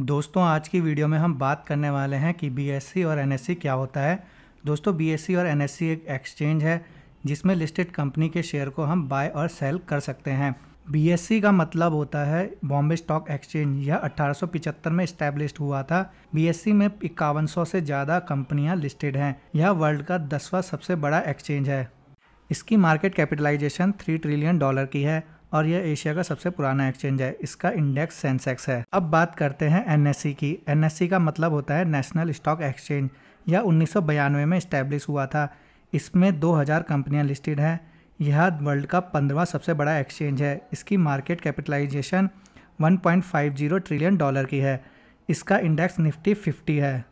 दोस्तों आज की वीडियो में हम बात करने वाले हैं कि बीएससी e और एनएससी e क्या होता है दोस्तों बीएससी e और एनएससी एक एक्सचेंज है जिसमें लिस्टेड कंपनी के शेयर को हम बाय और सेल कर सकते हैं बीएससी का मतलब होता है बॉम्बे स्टॉक एक्सचेंज यह 1875 में स्टैब्लिश हुआ था बीएससी में इक्यावन से ज़्यादा कंपनियाँ लिस्टेड हैं यह वर्ल्ड का दसवा सबसे बड़ा एक्सचेंज है इसकी market capitalisation three trillion dollar की है और यह एशिया का सबसे पुराना एक्सचेंज है इसका इंडेक्स सेंसेक्स है अब बात करते हैं एनएससी e की एनएससी e का मतलब होता है नेशनल स्टॉक एक्सचेंज यह उन्नीस में इस्टेब्लिश हुआ था इसमें 2000 कंपनियां लिस्टेड हैं यह वर्ल्ड का पंद्रवा सबसे बड़ा एक्सचेंज है इसकी मार्केट कैपिटलाइजेशन 1.50 ट्रिलियन डॉलर की है इसका इंडेक्स निफ्टी 50 है